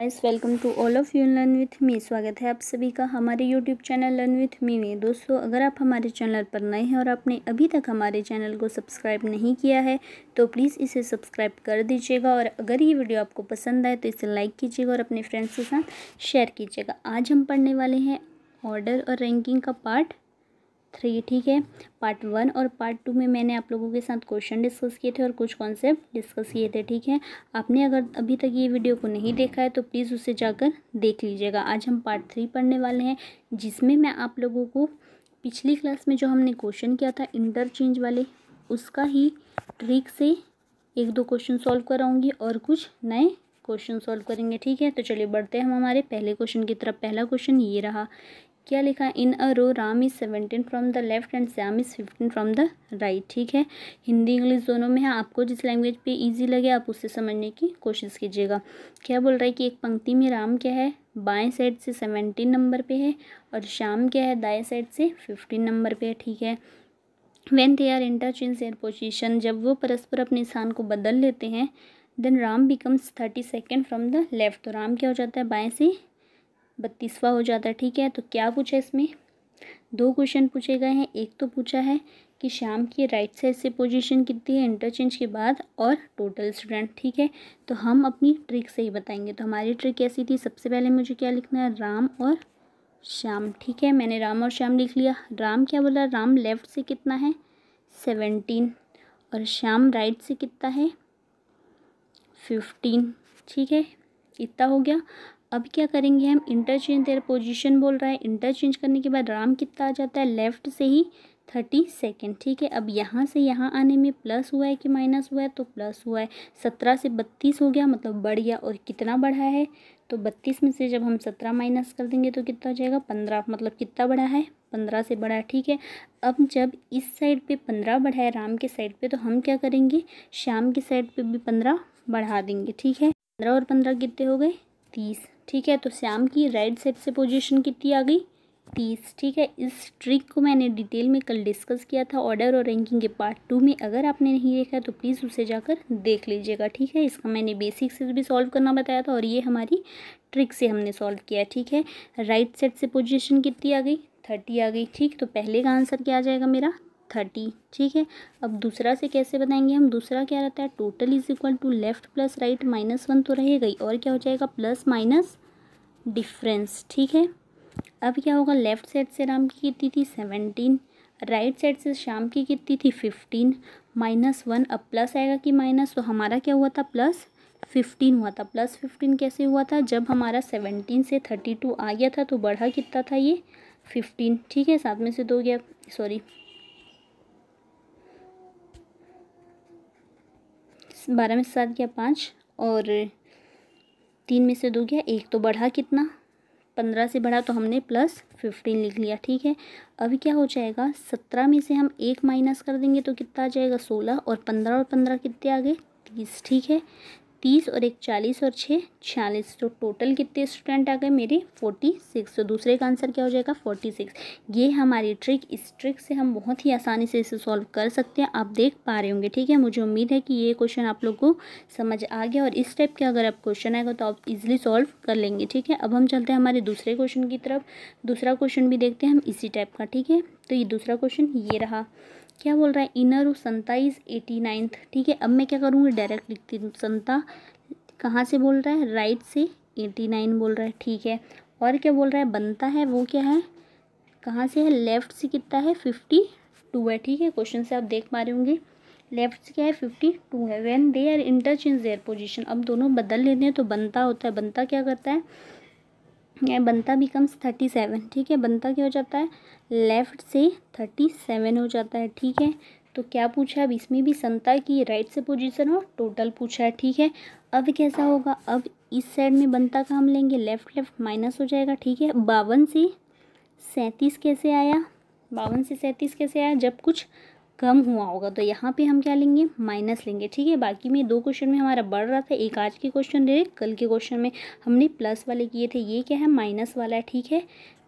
guys welcome to all of you learn with me स्वागत है आप सभी का हमारे YouTube channel learn with me में दोस्तों अगर आप हमारे चैनल पर नए हैं और आपने अभी तक हमारे चैनल को सब्सक्राइब नहीं किया है तो प्लीज़ इसे सब्सक्राइब कर दीजिएगा और अगर ये वीडियो आपको पसंद आए तो इसे लाइक कीजिएगा और अपने फ्रेंड्स के साथ शेयर कीजिएगा आज हम पढ़ने वाले हैं ऑर्डर और रैंकिंग का पार्ट थ्री ठीक है पार्ट वन और पार्ट टू में मैंने आप लोगों के साथ क्वेश्चन डिस्कस किए थे और कुछ कॉन्सेप्ट डिस्कस किए थे ठीक है आपने अगर अभी तक ये वीडियो को नहीं देखा है तो प्लीज़ उसे जाकर देख लीजिएगा आज हम पार्ट थ्री पढ़ने वाले हैं जिसमें मैं आप लोगों को पिछली क्लास में जो हमने क्वेश्चन किया था इंटरचेंज वाले उसका ही ट्रिक से एक दो क्वेश्चन सॉल्व कराऊंगी और कुछ नए क्वेश्चन सॉल्व करेंगे ठीक है तो चलिए बढ़ते हैं हम हमारे पहले क्वेश्चन की तरफ पहला क्वेश्चन ये रहा क्या लिखा है in a row Ram is seventeen from the left and Shyam is fifteen from the right ठीक है हिंदी इंग्लिश दोनों में है आपको जिस लैंग्वेज पे इजी लगे आप उससे समझने की कोशिश कीजिएगा क्या बोल रहा है कि एक पंक्ति में राम क्या है बाएं साइड से सेवनटीन नंबर पे है और श्याम क्या है दाएं साइड से फिफ्टीन नंबर पे है ठीक है when they are interchange their position जब वो परस्पर अपने स्थान को बदल लेते हैं then Ram becomes thirty second from the left तो राम क्या हो जाता है बाएं से बत्तीसवा हो जाता ठीक है तो क्या पूछा इसमें दो क्वेश्चन पूछे गए हैं एक तो पूछा है कि शाम की राइट साइड से पोजीशन कितनी है इंटरचेंज के बाद और टोटल स्टूडेंट ठीक है तो हम अपनी ट्रिक से ही बताएंगे तो हमारी ट्रिक कैसी थी सबसे पहले मुझे क्या लिखना है राम और श्याम ठीक है मैंने राम और श्याम लिख लिया राम क्या बोला राम लेफ़्ट से कितना है सेवेंटीन और श्याम राइट से कितना है फिफ्टीन ठीक है इतना हो गया अब क्या करेंगे हम इंटरचेंज तेरा पोजीशन बोल रहा है इंटरचेंज करने के बाद राम कितना आ जाता है लेफ़्ट से ही थर्टी सेकेंड ठीक है अब यहाँ से यहाँ आने में प्लस हुआ है कि माइनस हुआ है तो प्लस हुआ है सत्रह से बत्तीस हो गया मतलब बढ़ गया और कितना बढ़ा है तो बत्तीस में से जब हम सत्रह माइनस कर देंगे तो कितना हो जाएगा पंद्रह मतलब कितना बढ़ा है पंद्रह से बढ़ा ठीक है अब जब इस साइड पे पंद्रह बढ़ा है राम के साइड पे तो हम क्या करेंगे श्याम के साइड पे भी पंद्रह बढ़ा देंगे ठीक है पंद्रह और पंद्रह कितने हो गए तीस ठीक है तो श्याम की राइट साइड से पोजीशन कितनी आ गई तीस ठीक है इस ट्रिक को मैंने डिटेल में कल डिस्कस किया था ऑर्डर और रैंकिंग के पार्ट टू में अगर आपने नहीं देखा तो प्लीज़ उसे जाकर देख लीजिएगा ठीक है इसका मैंने बेसिक से भी सॉल्व करना बताया था और ये हमारी ट्रिक से हमने सॉल्व किया ठीक है राइट साइड से पोजिशन कितनी आ गई थर्टी आ गई ठीक तो पहले का आंसर क्या आ जाएगा मेरा थर्टी ठीक है अब दूसरा से कैसे बनाएंगे हम दूसरा क्या रहता है total is equal to left plus right minus one तो रहेगा ही और क्या हो जाएगा प्लस माइनस डिफरेंस ठीक है अब क्या होगा लेफ्ट साइड से राम की कितनी थी सेवनटीन राइट साइड से शाम की कितनी थी फिफ्टीन माइनस वन अब प्लस आएगा कि माइनस तो हमारा क्या हुआ था प्लस फिफ्टीन हुआ था प्लस फिफ्टीन कैसे हुआ था जब हमारा सेवनटीन से थर्टी टू आ गया था तो बढ़ा कितना था ये फिफ्टीन ठीक है साथ में से दो गया सॉरी बारह में से सात गया पाँच और तीन में से दो गया एक तो बढ़ा कितना पंद्रह से बढ़ा तो हमने प्लस फिफ्टीन लिख लिया ठीक है अभी क्या हो जाएगा सत्रह में से हम एक माइनस कर देंगे तो कितना आ जाएगा सोलह और पंद्रह और पंद्रह कितने आ गए तीस ठीक है तीस और एक चालीस और छः छियालीस तो टोटल कितने स्टूडेंट आ गए मेरे फोर्टी सिक्स तो दूसरे का आंसर क्या हो जाएगा फोर्टी सिक्स ये हमारी ट्रिक इस ट्रिक से हम बहुत ही आसानी से इसे सॉल्व कर सकते हैं आप देख पा रहे होंगे ठीक है मुझे उम्मीद है कि ये क्वेश्चन आप लोग को समझ आ गया और इस टाइप के अगर आप क्वेश्चन आएगा तो आप इजिली सॉल्व कर लेंगे ठीक है अब हम चलते हैं हमारे दूसरे क्वेश्चन की तरफ दूसरा क्वेश्चन भी देखते हैं हम इसी टाइप का ठीक है तो ये दूसरा क्वेश्चन ये रहा क्या बोल रहा है in a Santa is eighty ninth ठीक है अब मैं क्या करूँगी डायरेक्ट लिखती हूँ संता कहाँ से बोल रहा है राइट से एटी नाइन बोल रहा है ठीक है और क्या बोल रहा है बनता है वो क्या है कहाँ से है लेफ़्ट से कितना है फिफ्टी टू है ठीक है क्वेश्चन से आप देख पा रहे होंगे लेफ़्ट से क्या है फिफ्टी टू है when they are interchange their position अब दोनों बदल लेते हैं तो बनता होता है बनता क्या करता है बनता बिकम्स थर्टी सेवन ठीक है बनता क्या हो जाता है लेफ़्ट से थर्टी सेवन हो जाता है ठीक है तो क्या पूछा अब इसमें भी संता की राइट से पोजीशन हो टोटल पूछा है ठीक है अब कैसा होगा अब इस साइड में बनता का हम लेंगे लेफ़्ट लेफ़्ट माइनस हो जाएगा ठीक है बावन से सैंतीस कैसे आया बावन से सैंतीस कैसे आया जब कुछ कम हुआ होगा तो यहाँ पे हम क्या लेंगे माइनस लेंगे ठीक है बाकी में दो क्वेश्चन में हमारा बढ़ रहा था एक आज के क्वेश्चन दे कल के क्वेश्चन में हमने प्लस वाले किए थे ये क्या है माइनस वाला है ठीक है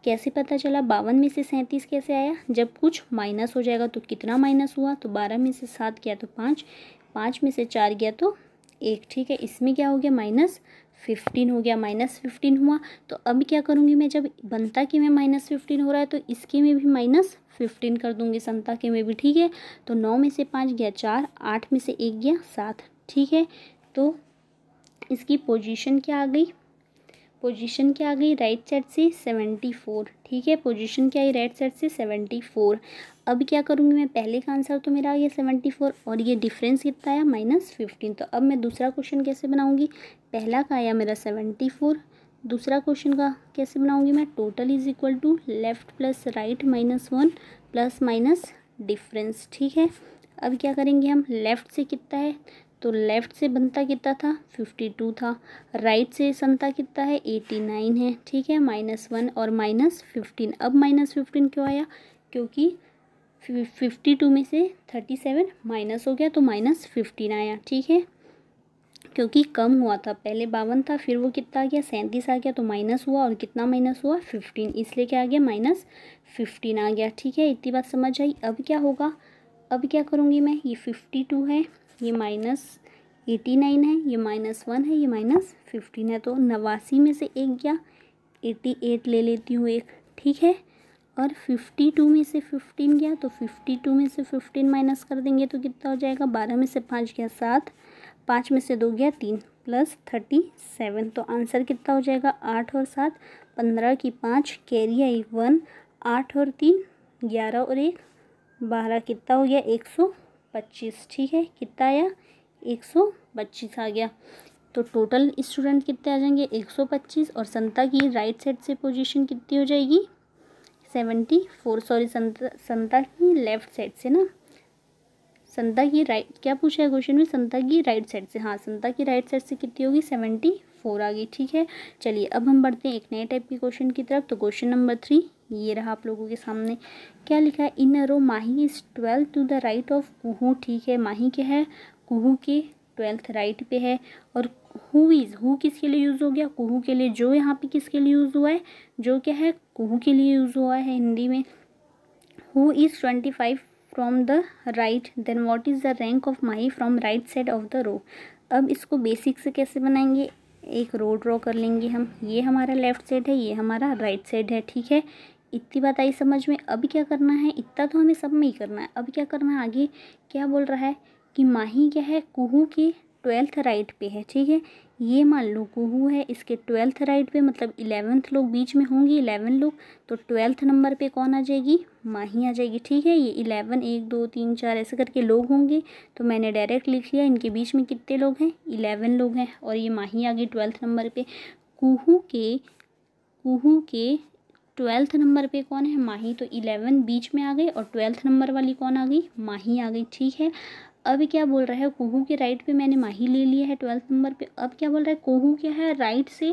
कैसे पता चला बावन में से सैंतीस कैसे आया जब कुछ माइनस हो जाएगा तो कितना माइनस हुआ तो बारह में से सात गया तो पाँच पाँच में से चार गया तो एक ठीक है इसमें क्या हो गया माइनस फिफ्टीन हो गया माइनस फिफ्टीन हुआ तो अब क्या करूँगी मैं जब बनता के में माइनस फिफ्टीन हो रहा है तो इसके में भी माइनस फिफ्टीन कर दूँगी समता के में भी ठीक है तो नौ में से पाँच गया चार आठ में से एक गया सात ठीक है तो इसकी पोजीशन क्या आ गई पोजीशन क्या आ गई राइट साइड से सेवेंटी फोर ठीक है पोजीशन क्या आई राइट साइड से सेवेंटी फोर अब क्या करूँगी मैं पहले का आंसर तो मेरा आ गया सेवेंटी फोर और ये डिफरेंस कितना आया माइनस फिफ्टीन तो अब मैं दूसरा क्वेश्चन कैसे बनाऊँगी पहला का आया मेरा सेवेंटी फोर दूसरा क्वेश्चन का कैसे बनाऊँगी मैं total is equal to left plus right minus one plus minus difference ठीक है अब क्या करेंगे हम लेफ़्ट से कितना है तो लेफ़्ट से बनता कितना था फिफ्टी टू था राइट से संता कितना है एटी नाइन है ठीक है माइनस वन और माइनस फिफ्टीन अब माइनस फिफ्टीन क्यों आया क्योंकि फिफ्टी टू में से थर्टी सेवन माइनस हो गया तो माइनस फिफ्टीन आया ठीक है क्योंकि कम हुआ था पहले बावन था फिर वो कितना आ गया सैंतीस आ गया तो माइनस हुआ और कितना माइनस हुआ फिफ्टीन इसलिए क्या आ गया माइनस फिफ्टीन आ गया ठीक है इतनी बात समझ आई अब क्या होगा अब क्या करूँगी मैं ये फिफ्टी टू है ये माइनस एटी नाइन है ये माइनस वन है ये माइनस फिफ्टीन है तो नवासी में से एक गया एटी एट ले लेती हूँ एक ठीक है और फिफ्टी टू में से फिफ्टीन गया तो फिफ्टी टू में से फिफ्टीन माइनस कर देंगे तो कितना हो जाएगा बारह में से पाँच गया सात पाँच में से दो गया तीन प्लस थर्टी सेवन तो आंसर कितना हो जाएगा आठ और सात पंद्रह की पाँच कैरिया वन आठ और तीन ग्यारह और एक बारह कितना हो गया एक सौ पच्चीस ठीक है कितना आया एक सौ पच्चीस आ गया तो टोटल स्टूडेंट कितने आ जाएंगे एक सौ पच्चीस और संता की राइट साइड से पोजीशन कितनी हो जाएगी seventy four sorry Santa Santa की लेफ़्ट साइड से ना संता की राइट क्या पूछा है क्वेश्चन में संता की राइट साइड से हाँ संता की राइट साइड से कितनी होगी सेवेंटी फोर आ गई ठीक है चलिए अब हम बढ़ते हैं एक नए टाइप के क्वेश्चन की तरफ तो क्वेश्चन नंबर थ्री ये रहा आप लोगों के सामने क्या लिखा है in row Mahi is twelfth to the right of Kuhu ठीक है माही के है कुहू के ट्वेल्थ राइट पे है और हु इज़ हु किसके लिए यूज़ हो गया कुहू के लिए जो यहाँ पे किसके लिए यूज़ हुआ है जो क्या है कुहू के लिए यूज़ हुआ है हिंदी में who is twenty five from the right then what is the rank of Mahi from right side of the row अब इसको बेसिक से कैसे बनाएंगे एक रो ड्रॉ कर लेंगे हम ये हमारा लेफ़्ट साइड है ये हमारा राइट right साइड है ठीक है इतनी बात आई समझ में अब क्या करना है इतना तो हमें सब में ही करना है अब क्या करना है आगे क्या बोल रहा है कि माही क्या है कुहू के ट्वेल्थ राइट पे है ठीक है ये मान लो कुहू है इसके ट्वेल्थ राइट पे मतलब इलेवेंथ लोग बीच में होंगे इलेवन लोग तो ट्वेल्थ नंबर पे कौन आ जाएगी माही आ जाएगी ठीक है ये इलेवन एक दो तीन चार ऐसे करके लोग होंगे तो मैंने डायरेक्ट लिख लिया इनके बीच में कितने लोग हैं इलेवन लोग हैं और ये माही आ गई ट्वेल्थ नंबर पर कुहू के कुहू के ट्वेल्थ नंबर पे कौन है माही तो इलेवन बीच में आ गई और ट्वेल्थ नंबर वाली कौन आ गई माही आ गई ठीक है अब क्या बोल रहा है कोहू के राइट पे मैंने माही ले लिया है ट्वेल्थ नंबर पे अब क्या बोल रहा है कोहू क्या है राइट से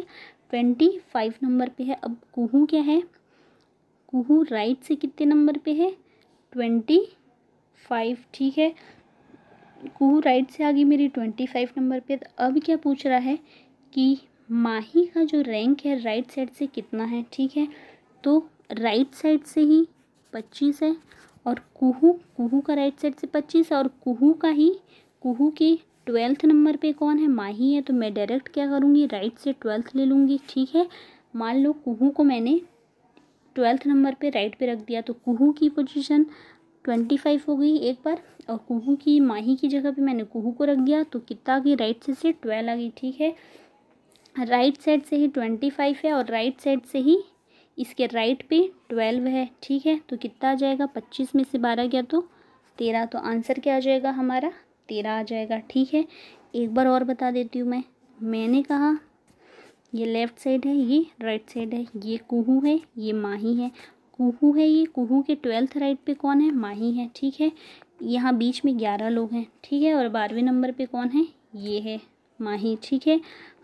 ट्वेंटी फाइव नंबर पे है अब कुहू क्या है कुहू राइट से कितने नंबर पे है ट्वेंटी फाइव ठीक है कुहू राइट से आ गई मेरी ट्वेंटी फाइव नंबर पर तो अब क्या पूछ रहा है कि माही का जो रैंक है राइट साइड से कितना है ठीक है तो राइट साइड से ही पच्चीस है और कुहू कुहू का राइट साइड से पच्चीस है और कुहू का ही कुहू के ट्वेल्थ नंबर पे कौन है माही है तो मैं डायरेक्ट क्या करूँगी राइट से ट्वेल्थ ले लूँगी ठीक है मान लो कुहू को मैंने ट्वेल्थ नंबर पे राइट पे रख दिया तो कुहू की पोजीशन ट्वेंटी फाइव हो गई एक बार और कुहू की माही की जगह पे मैंने कुहू को रख दिया तो कितना की राइट साइड से ट्वेल्व आ गई ठीक है राइट साइड से ही ट्वेंटी फाइव है और राइट साइड से ही इसके राइट पे ट्वेल्व है ठीक है तो कितना आ जाएगा पच्चीस में से बारह गया तो तेरह तो आंसर क्या आ जाएगा हमारा तेरह आ जाएगा ठीक है एक बार और बता देती हूँ मैं मैंने कहा ये लेफ़्ट साइड है ये राइट साइड है ये कुहू है ये माही है कुहू है ये कुहू के ट्वेल्थ राइट पे कौन है माही है ठीक है यहाँ बीच में ग्यारह लोग हैं ठीक है और बारहवें नंबर पे कौन है ये है माही ठीक है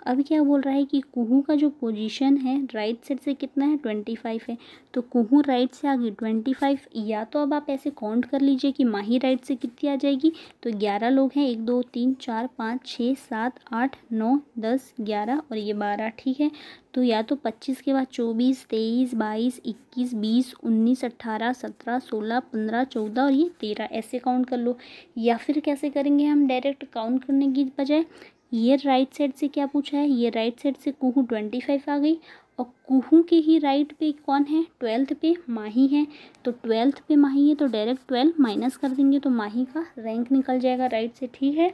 अब क्या बोल रहा है कि कुहू का जो पोजीशन है राइट साइड से कितना है ट्वेंटी फाइव है तो कुहू राइट से आ गई ट्वेंटी फाइव या तो अब आप ऐसे काउंट कर लीजिए कि माही राइट से कितनी आ जाएगी तो ग्यारह लोग हैं एक दो तीन चार पाँच छः सात आठ नौ दस ग्यारह और ये बारह ठीक है तो या तो पच्चीस के बाद चौबीस तेईस बाईस इक्कीस बीस उन्नीस अट्ठारह सत्रह सोलह पंद्रह चौदह और ये तेरह ऐसे काउंट कर लो या फिर कैसे करेंगे हम डायरेक्ट काउंट करने की बजाय ये राइट साइड से क्या पूछा है ये राइट साइड से कुहू ट्वेंटी फाइव आ गई और कुहू के ही राइट पे कौन है ट्वेल्थ पे माही है तो ट्वेल्थ पे माही है तो डायरेक्ट ट्वेल्व माइनस कर देंगे तो माही का रैंक निकल जाएगा राइट से ठीक है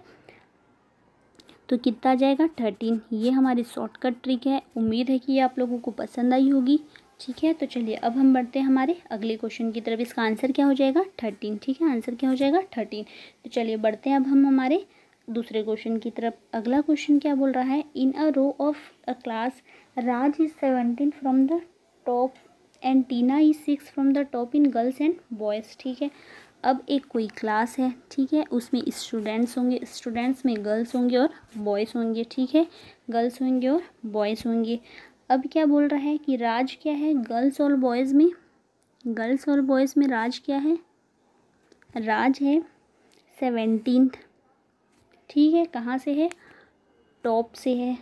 तो कितना जाएगा थर्टीन ये हमारी शॉर्टकट ट्रिक है उम्मीद है कि ये आप लोगों को पसंद आई होगी ठीक है तो चलिए अब हम बढ़ते हैं हमारे अगले क्वेश्चन की तरफ इसका आंसर क्या हो जाएगा थर्टीन ठीक है आंसर क्या हो जाएगा थर्टीन तो चलिए बढ़ते हैं अब हम हमारे दूसरे क्वेश्चन की तरफ अगला क्वेश्चन क्या बोल रहा है in a row of a class Raj is seventeen from the top and Tina is six from the top in girls and boys ठीक है अब एक कोई क्लास है ठीक है उसमें स्टूडेंट्स होंगे स्टूडेंट्स में गर्ल्स होंगे और बॉयज़ होंगे ठीक है गर्ल्स होंगे और बॉयज़ होंगे अब क्या बोल रहा है कि राज क्या है गर्ल्स और बॉयज़ में गर्ल्स और बॉयज़ में राज क्या है राज है सेवेंटीन ठीक है कहाँ से है टॉप से है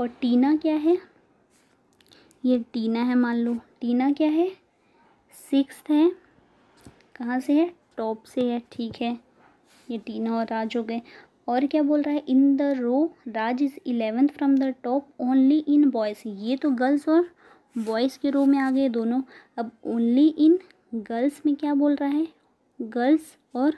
और टीना क्या है ये टीना है मान लो टीना क्या है सिक्स है कहाँ से है टॉप से है ठीक है ये टीना और राज हो गए और क्या बोल रहा है in the row Raj is eleventh from the top only in boys ये तो गर्ल्स और बॉयज़ के रो में आ गए दोनों अब ओनली इन गर्ल्स में क्या बोल रहा है गर्ल्स और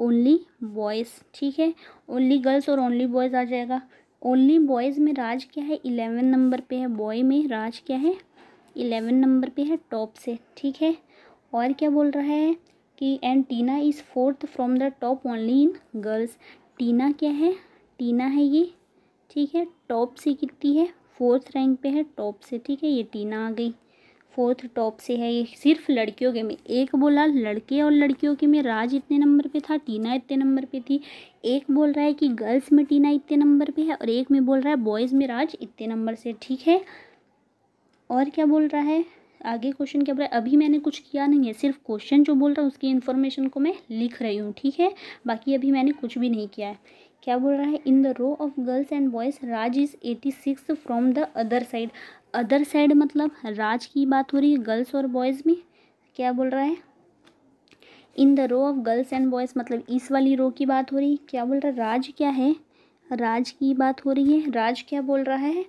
ओनली बॉयज़ ठीक है ओनली गर्ल्स और ओनली बॉयज़ आ जाएगा ओनली बॉयज़ में राज क्या है इलेवन नंबर पे है बॉय में राज क्या है इलेवन नंबर पे है टॉप से ठीक है और क्या बोल रहा है कि and Tina is fourth from the top only in girls Tina क्या है टीना है ये ठीक है टॉप से कितनी है फोर्थ रैंक पे है टॉप से ठीक है ये टीना आ गई फोर्थ टॉप से है ये सिर्फ लड़कियों के में एक बोला लड़के और लड़कियों के में राज इतने नंबर पे था टीना इतने नंबर पे थी एक बोल रहा है कि गर्ल्स में टीना इतने नंबर पे है और एक में बोल रहा है बॉयज़ में राज इतने नंबर से ठीक है और क्या बोल रहा है आगे क्वेश्चन क्या बोल रहा है अभी मैंने कुछ किया नहीं है सिर्फ क्वेश्चन जो बोल रहा है उसकी इन्फॉर्मेशन को मैं लिख रही हूँ ठीक है बाकी अभी मैंने कुछ भी नहीं किया है क्या बोल रहा है in the row of girls and boys Raj is eighty six from the other side other side मतलब राज की बात हो रही है गर्ल्स और बॉयज़ में क्या बोल रहा है in the row of girls and boys मतलब इस वाली रो की बात हो रही है क्या बोल रहा है राज क्या है राज की बात हो रही है राज क्या बोल रहा है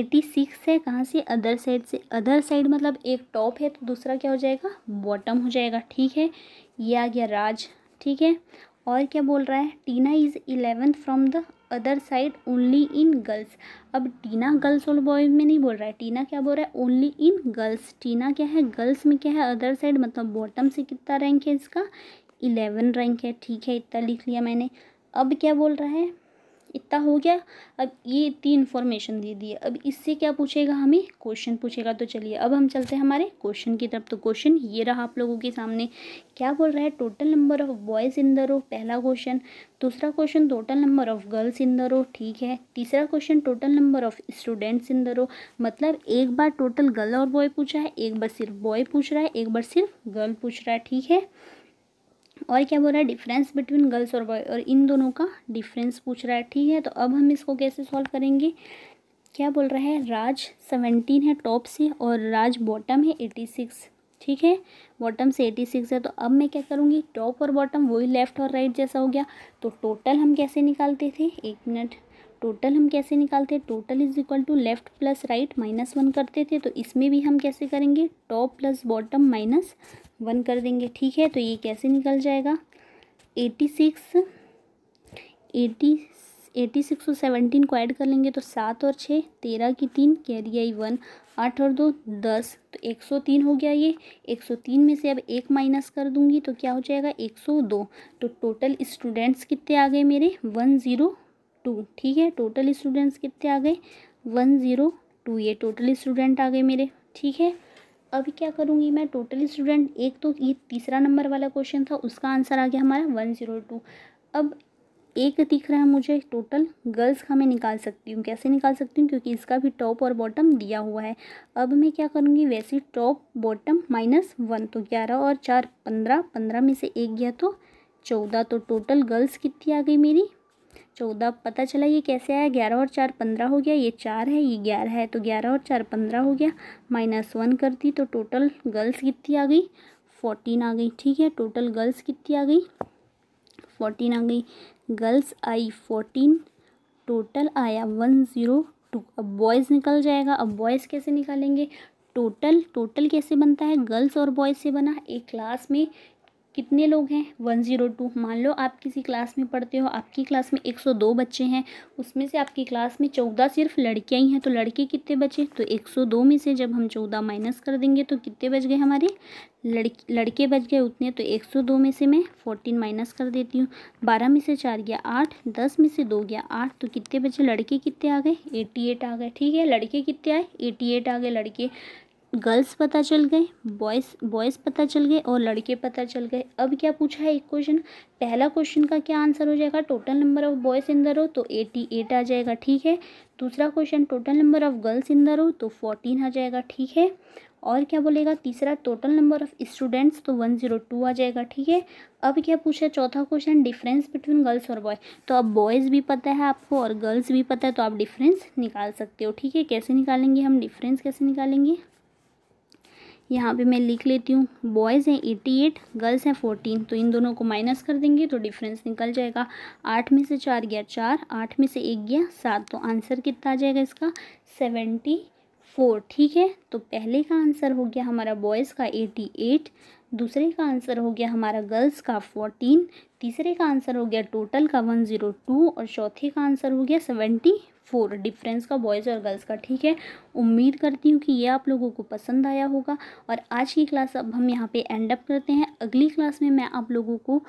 एटी सिक्स है कहाँ से अदर साइड से अदर साइड मतलब एक टॉप है तो दूसरा क्या हो जाएगा बॉटम हो जाएगा ठीक है ये आ गया राज ठीक है और क्या बोल रहा है Tina is eleventh from the other side only in girls अब टीना गर्ल्स और बॉय में नहीं बोल रहा है टीना क्या बोल रहा है ओनली इन गर्ल्स टीना क्या है गर्ल्स में क्या है अदर साइड मतलब बॉटम से कितना रैंक है इसका इलेवन रैंक है ठीक है इतना लिख लिया मैंने अब क्या बोल रहा है इतना हो गया अब ये इतनी इन्फॉर्मेशन दे दी है अब इससे क्या पूछेगा हमें क्वेश्चन पूछेगा तो चलिए अब हम चलते हैं हमारे क्वेश्चन की तरफ तो क्वेश्चन ये रहा आप लोगों के सामने क्या बोल रहा है total number of boys in the row पहला क्वेश्चन दूसरा question total number of girls in the row ठीक है तीसरा question total number of students in the row मतलब एक बार टोटल गर्ल और बॉय पूछा है एक बार सिर्फ बॉय पूछ रहा है एक बार सिर्फ गर्ल पूछ रहा है ठीक है और क्या बोल रहा है डिफरेंस बिटवीन गर्ल्स और बॉय और इन दोनों का डिफरेंस पूछ रहा है ठीक है तो अब हम इसको कैसे सॉल्व करेंगे क्या बोल रहा है राज सेवेंटीन है टॉप से और राज बॉटम है एटी सिक्स ठीक है बॉटम से एटी सिक्स है तो अब मैं क्या करूँगी टॉप और बॉटम वही लेफ़्ट और राइट जैसा हो गया तो टोटल हम कैसे निकालते थे एक मिनट टोटल हम कैसे निकालते हैं total is equal to left plus right minus one करते थे तो इसमें भी हम कैसे करेंगे top plus bottom minus one कर देंगे ठीक है तो ये कैसे निकल जाएगा eighty six eighty eighty six और सेवनटीन को ऐड कर लेंगे तो सात और छः तेरह की तीन कैरी आई वन आठ और दो दस तो एक सौ तीन हो गया ये एक सौ तीन में से अब एक माइनस कर दूंगी तो क्या हो जाएगा एक सौ दो तो टोटल स्टूडेंट्स कितने आ गए मेरे वन ज़ीरो टू ठीक है टोटल स्टूडेंट्स कितने आ गए वन ज़ीरो टू ये टोटल स्टूडेंट आ गए मेरे ठीक है अभी क्या करूँगी मैं टोटल स्टूडेंट एक तो ये तीसरा नंबर वाला क्वेश्चन था उसका आंसर आ गया हमारा वन ज़ीरो टू अब एक दिख रहा है मुझे टोटल गर्ल्स का मैं निकाल सकती हूँ कैसे निकाल सकती हूँ क्योंकि इसका भी टॉप और बॉटम दिया हुआ है अब मैं क्या करूँगी वैसे टॉप बॉटम माइनस वन तो ग्यारह और चार पंद्रह पंद्रह में से एक गया तो चौदह तो टोटल गर्ल्स कितनी आ गई मेरी चौदह पता चला ये कैसे आया ग्यारह और चार पंद्रह हो गया ये चार है ये ग्यारह है तो ग्यारह और चार पंद्रह हो गया माइनस वन कर दी तो टोटल गर्ल्स कितनी आ गई फोर्टीन आ गई ठीक है टोटल गर्ल्स कितनी आ गई फोर्टीन आ गई गर्ल्स आई फोर्टीन टोटल आया वन ज़ीरो टू अब बॉयज़ निकल जाएगा अब बॉयज़ कैसे निकालेंगे टोटल टोटल कैसे बनता है गर्ल्स और बॉयज़ से बना एक क्लास में कितने लोग हैं वन ज़ीरो टू मान लो आप किसी क्लास में पढ़ते हो आपकी क्लास में एक सौ दो बच्चे हैं उसमें से आपकी क्लास में चौदह सिर्फ लड़कियाँ ही हैं तो लड़के कितने बचे तो एक सौ दो में से जब हम चौदह माइनस कर देंगे तो कितने बच गए हमारे लड़की लड़के बच गए उतने तो एक सौ दो में से मैं फोर्टीन माइनस कर देती हूँ बारह में से चार गया आठ दस में से दो गया आठ तो कितने बचे लड़के कितने आ गए एटी एट आ गए ठीक है लड़के कितने आए एटी एट आ गए लड़के गर्ल्स पता चल गए बॉयज़ बॉयज़ पता चल गए और लड़के पता चल गए अब क्या पूछा है एक क्वेश्चन पहला क्वेश्चन का क्या आंसर हो जाएगा total number of boys in the row तो एटी एट आ जाएगा ठीक है दूसरा question total number of girls in the row तो फोर्टीन आ जाएगा ठीक है और क्या बोलेगा तीसरा टोटल नंबर ऑफ़ स्टूडेंट्स तो वन जीरो टू आ जाएगा ठीक है अब क्या पूछा चौथा क्वेश्चन डिफरेंस बिटवीन गर्ल्स और बॉय तो अब बॉयज़ भी पता है आपको और गर्ल्स भी पता है तो आप डिफरेंस निकाल सकते हो ठीक है कैसे निकालेंगे हम डिफरेंस कैसे निकालेंगे यहाँ पे मैं लिख लेती हूँ बॉयज़ हैं एटी एट गर्ल्स हैं फोर्टीन तो इन दोनों को माइनस कर देंगे तो डिफरेंस निकल जाएगा आठ में से चार गया चार आठ में से एक गया सात तो आंसर कितना आ जाएगा इसका सेवेंटी फोर ठीक है तो पहले का आंसर हो गया हमारा बॉयज़ का एटी एट दूसरे का आंसर हो गया हमारा गर्ल्स का फोर्टीन तीसरे का आंसर हो गया टोटल का वन ज़ीरो टू और चौथे का आंसर हो गया सेवेंटी फोर डिफरेंस का बॉयज़ और गर्ल्स का ठीक है उम्मीद करती हूँ कि ये आप लोगों को पसंद आया होगा और आज की क्लास अब हम यहाँ पे एंड अप करते हैं अगली क्लास में मैं आप लोगों को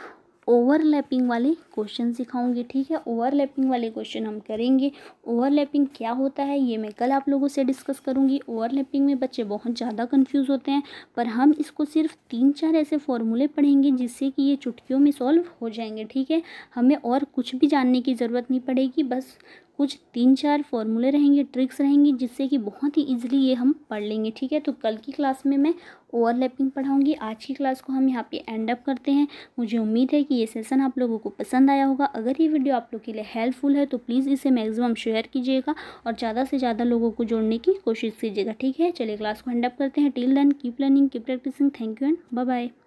ओवरलैपिंग वाले क्वेश्चन सिखाऊंगी ठीक है ओवरलैपिंग वाले क्वेश्चन हम करेंगे ओवरलैपिंग क्या होता है ये मैं कल आप लोगों से डिस्कस करूंगी ओवरलैपिंग में बच्चे बहुत ज़्यादा कंफ्यूज होते हैं पर हम इसको सिर्फ तीन चार ऐसे फॉर्मूले पढ़ेंगे जिससे कि ये चुटकियों में सॉल्व हो जाएंगे ठीक है हमें और कुछ भी जानने की ज़रूरत नहीं पड़ेगी बस कुछ तीन चार फॉर्मूले रहेंगे ट्रिक्स रहेंगी जिससे कि बहुत ही ईजिली ये हम पढ़ लेंगे ठीक है तो कल की क्लास में मैं ओवरलैपिंग पढ़ाऊँगी आज की क्लास को हम यहाँ पे एंड अप करते हैं मुझे उम्मीद है कि ये सेशन आप लोगों को पसंद आया होगा अगर ये वीडियो आप लोग के लिए हेल्पफुल है तो प्लीज़ इसे मैक्सिमम शेयर कीजिएगा और ज़्यादा से ज़्यादा लोगों को जोड़ने की कोशिश कीजिएगा ठीक है चलिए क्लास को एंड अप करते हैं till then keep learning keep practising thank you and bye